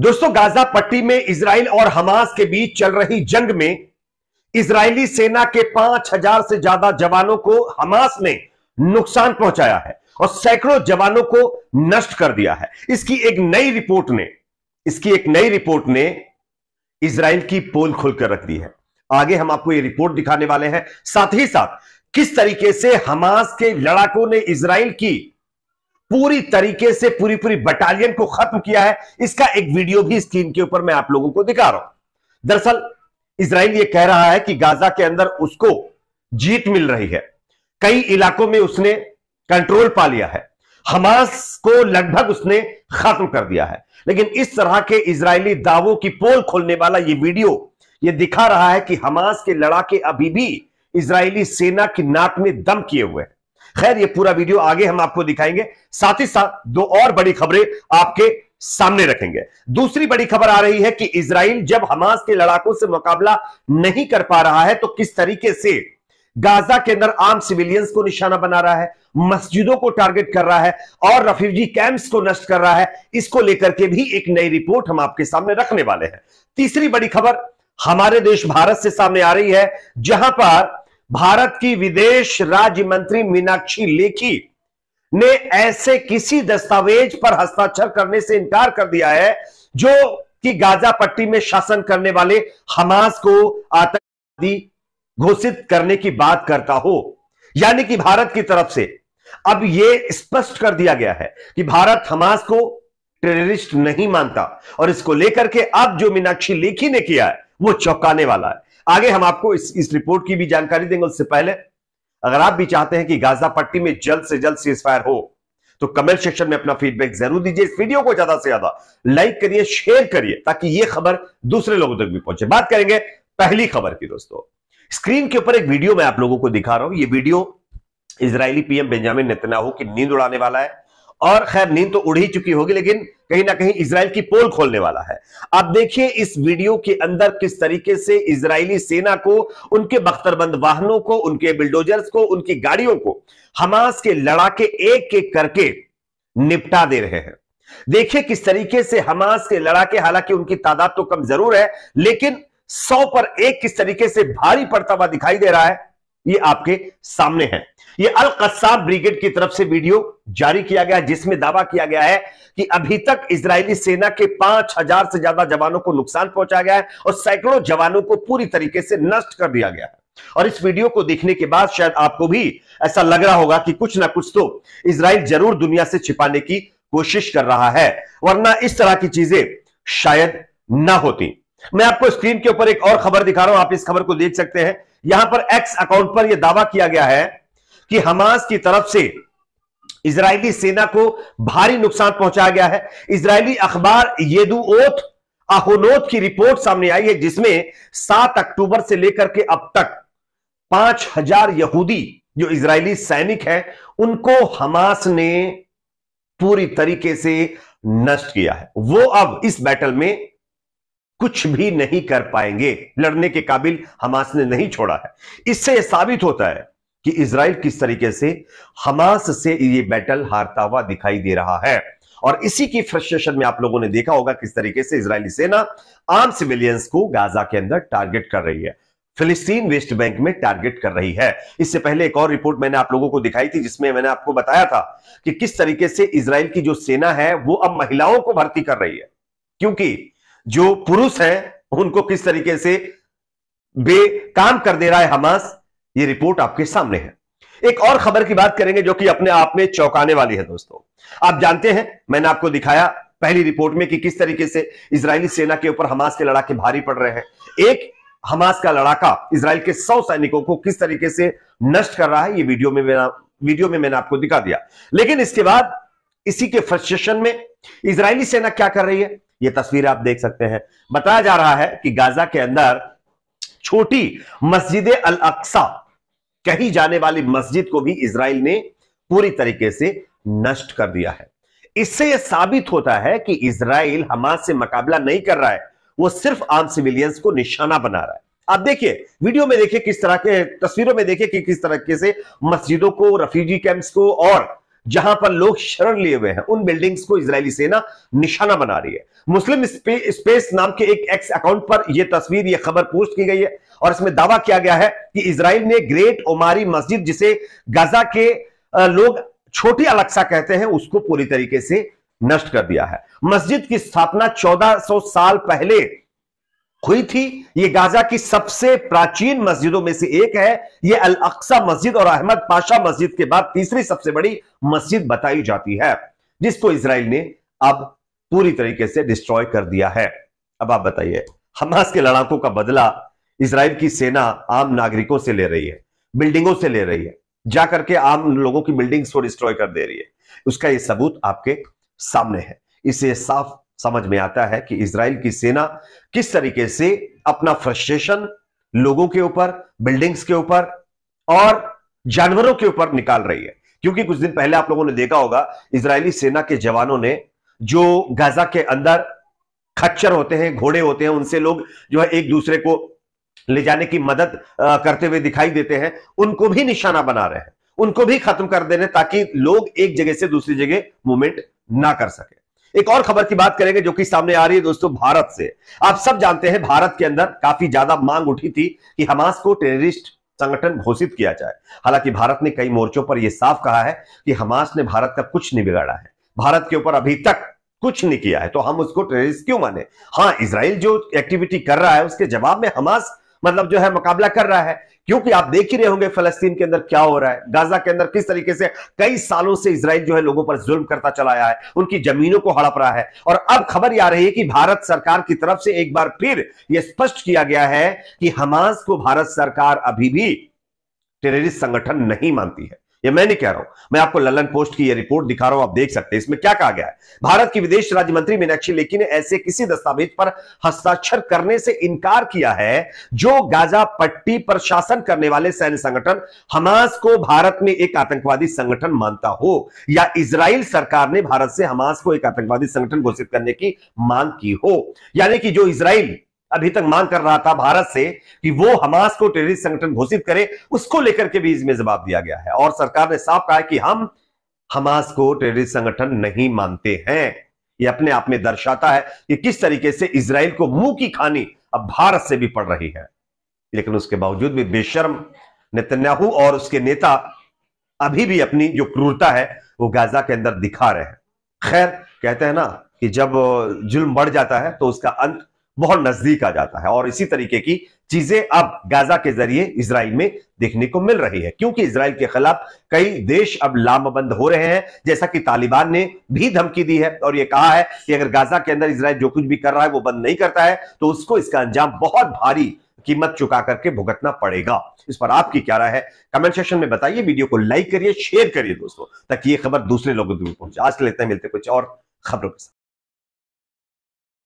दोस्तों गाजा पट्टी में इसराइल और हमास के बीच चल रही जंग में इसराइली सेना के पांच हजार से ज्यादा जवानों को हमास ने नुकसान पहुंचाया है और सैकड़ों जवानों को नष्ट कर दिया है इसकी एक नई रिपोर्ट ने इसकी एक नई रिपोर्ट ने इसराइल की पोल खुलकर रख दी है आगे हम आपको ये रिपोर्ट दिखाने वाले हैं साथ ही साथ किस तरीके से हमास के लड़ाकों ने इसराइल की पूरी तरीके से पूरी पूरी बटालियन को खत्म किया है इसका एक वीडियो भी स्क्रीन के ऊपर मैं आप लोगों को दिखा रहा हूं दरअसल इसराइल ये कह रहा है कि गाजा के अंदर उसको जीत मिल रही है कई इलाकों में उसने कंट्रोल पा लिया है हमास को लगभग उसने खत्म कर दिया है लेकिन इस तरह के इजरायली दावों की पोल खोलने वाला ये वीडियो ये दिखा रहा है कि हमास के लड़ाके अभी भी इजरायली सेना की नाक में दम किए हुए हैं खैर ये पूरा वीडियो आगे हम आपको दिखाएंगे साथ ही साथ दो और बड़ी खबरें आपके सामने रखेंगे दूसरी बड़ी खबर आ रही है कि इसराइल जब हमास के लड़ाकों से मुकाबला नहीं कर पा रहा है तो किस तरीके से गाजा के अंदर आम सिविलियंस को निशाना बना रहा है मस्जिदों को टारगेट कर रहा है और रेफ्यूजी कैंप्स को नष्ट कर रहा है इसको लेकर के भी एक नई रिपोर्ट हम आपके सामने रखने वाले हैं तीसरी बड़ी खबर हमारे देश भारत से सामने आ रही है जहां पर भारत की विदेश राज्य मंत्री मीनाक्षी लेखी ने ऐसे किसी दस्तावेज पर हस्ताक्षर करने से इनकार कर दिया है जो कि गाजा पट्टी में शासन करने वाले हमास को आतंकवादी घोषित करने की बात करता हो यानी कि भारत की तरफ से अब यह स्पष्ट कर दिया गया है कि भारत हमास को टेररिस्ट नहीं मानता और इसको लेकर के अब जो मीनाक्षी लेखी ने किया है वो चौंकाने वाला है आगे हम आपको इस इस रिपोर्ट की भी जानकारी देंगे उससे पहले अगर आप भी चाहते हैं कि गाजा पट्टी में जल्द से जल्द सीज फायर हो तो कमेंट सेक्शन में अपना फीडबैक जरूर दीजिए इस वीडियो को ज्यादा से ज्यादा लाइक करिए शेयर करिए ताकि यह खबर दूसरे लोगों तक भी पहुंचे बात करेंगे पहली खबर की दोस्तों स्क्रीन के ऊपर एक वीडियो मैं आप लोगों को दिखा रहा हूं ये video Israeli PM Benjamin Netanyahu की नींद उड़ाने वाला है और खैर नींद तो उड़ ही चुकी होगी लेकिन कहीं ना कहीं इसराइल की पोल खोलने वाला है आप देखिए इस वीडियो के अंदर किस तरीके से इसराइली सेना को उनके बख्तरबंद वाहनों को उनके बिल्डोजर्स को उनकी गाड़ियों को हमास के लड़ाके एक एक करके निपटा दे रहे हैं देखिए किस तरीके से हमास के लड़ाके हालांकि उनकी तादाद तो कम जरूर है लेकिन सौ पर एक किस तरीके से भारी पड़ता हुआ दिखाई दे रहा है ये आपके सामने है ये अल कस्साब ब्रिगेड की तरफ से वीडियो जारी किया गया जिसमें दावा किया गया है कि अभी तक इजरायली सेना के 5000 से ज्यादा जवानों को नुकसान पहुंचाया गया है और सैकड़ों जवानों को पूरी तरीके से नष्ट कर दिया गया है और इस वीडियो को देखने के बाद शायद आपको भी ऐसा लग रहा होगा कि कुछ ना कुछ तो इसराइल जरूर दुनिया से छिपाने की कोशिश कर रहा है वरना इस तरह की चीजें शायद ना होती मैं आपको स्क्रीन के ऊपर एक और खबर दिखा रहा हूं आप इस खबर को देख सकते हैं यहां पर एक्स अकाउंट पर यह दावा किया गया है कि हमास की तरफ से इजरायली सेना को भारी नुकसान पहुंचाया गया है इजरायली अखबार येदुओथ अहोनोथ की रिपोर्ट सामने आई है जिसमें 7 अक्टूबर से लेकर के अब तक 5000 यहूदी जो इजरायली सैनिक हैं उनको हमास ने पूरी तरीके से नष्ट किया है वो अब इस बैटल में कुछ भी नहीं कर पाएंगे लड़ने के काबिल हमास ने नहीं छोड़ा है इससे यह साबित होता है कि इसराइल किस तरीके से हमास से ये बैटल हारता हुआ दिखाई दे रहा है और इसी की फ्रस्ट्रेशन में आप लोगों ने देखा होगा किस तरीके से इसराइली सेना आम सिविलियंस को गाजा के अंदर टारगेट कर रही है फिलिस्तीन वेस्ट बैंक में टारगेट कर रही है इससे पहले एक और रिपोर्ट मैंने आप लोगों को दिखाई थी जिसमें मैंने आपको बताया था कि किस तरीके से इसराइल की जो सेना है वो अब महिलाओं को भर्ती कर रही है क्योंकि जो पुरुष हैं उनको किस तरीके से बेकाम कर दे रहा है हमास ये रिपोर्ट आपके सामने है एक और खबर की बात करेंगे जो कि अपने आप में चौंकाने वाली है दोस्तों आप जानते हैं मैंने आपको दिखाया पहली रिपोर्ट में कि किस तरीके से इसराइली सेना के ऊपर हमास के लड़ाके भारी पड़ रहे हैं एक हमास का लड़ाका इसराइल के सौ सैनिकों को किस तरीके से नष्ट कर रहा है ये वीडियो में मैंने वीडियो में मैंने आपको दिखा दिया लेकिन इसके बाद इसी के फ्रस्ट्रेशन में इसराइली सेना क्या कर रही है ये तस्वीर आप देख सकते हैं बताया जा रहा है कि गाजा के अंदर छोटी मस्जिद अल अक्सा कही जाने वाली मस्जिद को भी इसराइल ने पूरी तरीके से नष्ट कर दिया है इससे यह साबित होता है कि इसराइल हमास से मुकाबला नहीं कर रहा है वो सिर्फ आम सिविलियंस को निशाना बना रहा है आप देखिए वीडियो में देखिए किस तरह के तस्वीरों में देखिए कि किस तरीके से मस्जिदों को रेफ्यूजी कैंप्स को और जहां पर लोग शरण लिए हुए हैं उन बिल्डिंग्स को इजरायली सेना निशाना बना रही है मुस्लिम स्पे, स्पेस नाम के एक एक्स अकाउंट पर यह तस्वीर यह खबर पोस्ट की गई है और इसमें दावा किया गया है कि इसराइल ने ग्रेट ओमारी मस्जिद जिसे गाजा के लोग छोटी अलक्सा कहते हैं उसको पूरी तरीके से नष्ट कर दिया है मस्जिद की स्थापना 1400 साल पहले हुई थी ये गाजा की सबसे प्राचीन मस्जिदों में से एक है ये अल अक्सा मस्जिद और अहमद पाशा मस्जिद के बाद तीसरी सबसे बड़ी मस्जिद बताई जाती है जिसको इसराइल ने अब पूरी तरीके से डिस्ट्रॉय कर दिया है अब आप बताइए हमास के लड़ाकों का बदला इसराइल की सेना आम नागरिकों से ले रही है बिल्डिंगों से ले रही है जाकर के आम लोगों की बिल्डिंग्स को डिस्ट्रॉय कर दे रही है उसका यह सबूत आपके सामने है इसे साफ समझ में आता है कि इसराइल की सेना किस तरीके से अपना फ्रस्ट्रेशन लोगों के ऊपर बिल्डिंग्स के ऊपर और जानवरों के ऊपर निकाल रही है क्योंकि कुछ दिन पहले आप लोगों ने देखा होगा इसराइली सेना के जवानों ने जो गाजा के अंदर खच्चर होते हैं घोड़े होते हैं उनसे लोग जो है एक दूसरे को ले जाने की मदद करते हुए दिखाई देते हैं उनको भी निशाना बना रहे हैं उनको भी खत्म कर देने ताकि लोग एक जगह से दूसरी जगह मूवमेंट ना कर सके एक और खबर की बात करेंगे जो कि सामने आ रही है दोस्तों भारत से आप सब जानते हैं भारत के अंदर काफी ज्यादा मांग उठी थी कि हमास को टेररिस्ट संगठन घोषित किया जाए हालांकि भारत ने कई मोर्चों पर यह साफ कहा है कि हमास ने भारत का कुछ नहीं बिगाड़ा है भारत के ऊपर अभी तक कुछ नहीं किया है तो हम उसको टेररिस्ट क्यों माने हाँ इसराइल जो एक्टिविटी कर रहा है उसके जवाब में हमास मतलब जो है मुकाबला कर रहा है क्योंकि आप देख ही रहे होंगे फलस्तीन के अंदर क्या हो रहा है गाजा के अंदर किस तरीके से कई सालों से इसराइल जो है लोगों पर जुल्म करता चला आया है उनकी जमीनों को हड़प रहा है और अब खबर यह आ रही है कि भारत सरकार की तरफ से एक बार फिर यह स्पष्ट किया गया है कि हमास को भारत सरकार अभी भी टेररिस्ट संगठन नहीं मानती है ये मैं नहीं कह रहा हूं मैं आपको ललन पोस्ट की ये रिपोर्ट दिखा रहा हूं आप देख सकते हैं इसमें क्या कहा गया है भारत की विदेश राज्य मंत्री मीनाक्षी लेखी ने ऐसे किसी दस्तावेज पर हस्ताक्षर करने से इनकार किया है जो गाजा पट्टी पर शासन करने वाले सैन्य संगठन हमास को भारत में एक आतंकवादी संगठन मानता हो या इसराइल सरकार ने भारत से हमास को एक आतंकवादी संगठन घोषित करने की मांग की हो यानी कि जो इसराइल अभी तक मांग कर रहा था भारत से कि वो हमास को टेररिस्ट संगठन घोषित करे उसको लेकर के भी इसमें जवाब दिया गया है और सरकार ने साफ कहा कि हम हमास को टेररिस्ट संगठन नहीं मानते हैं ये अपने आप में दर्शाता है कि किस तरीके से इसराइल को मुंह की खानी अब भारत से भी पड़ रही है लेकिन उसके बावजूद भी बेशर्म नेतन्याहू और उसके नेता अभी भी अपनी जो क्रूरता है वो गाजा के अंदर दिखा रहे हैं खैर कहते हैं ना कि जब जुल्म बढ़ जाता है तो उसका अंत बहुत नजदीक आ जाता है और इसी तरीके की चीजें अब गाजा के जरिए इसराइल में देखने को मिल रही है क्योंकि इसराइल के खिलाफ कई देश अब लामबंद हो रहे हैं जैसा कि तालिबान ने भी धमकी दी है और यह कहा है कि अगर गाजा के अंदर इसराइल जो कुछ भी कर रहा है वो बंद नहीं करता है तो उसको इसका अंजाम बहुत भारी कीमत चुका करके भुगतना पड़ेगा इस पर आपकी क्या राय है कमेंट सेक्शन में बताइए वीडियो को लाइक करिए शेयर करिए दोस्तों ताकि ये खबर दूसरे लोगों तक पहुंचे आज लेते हैं मिलते कुछ और खबरों के साथ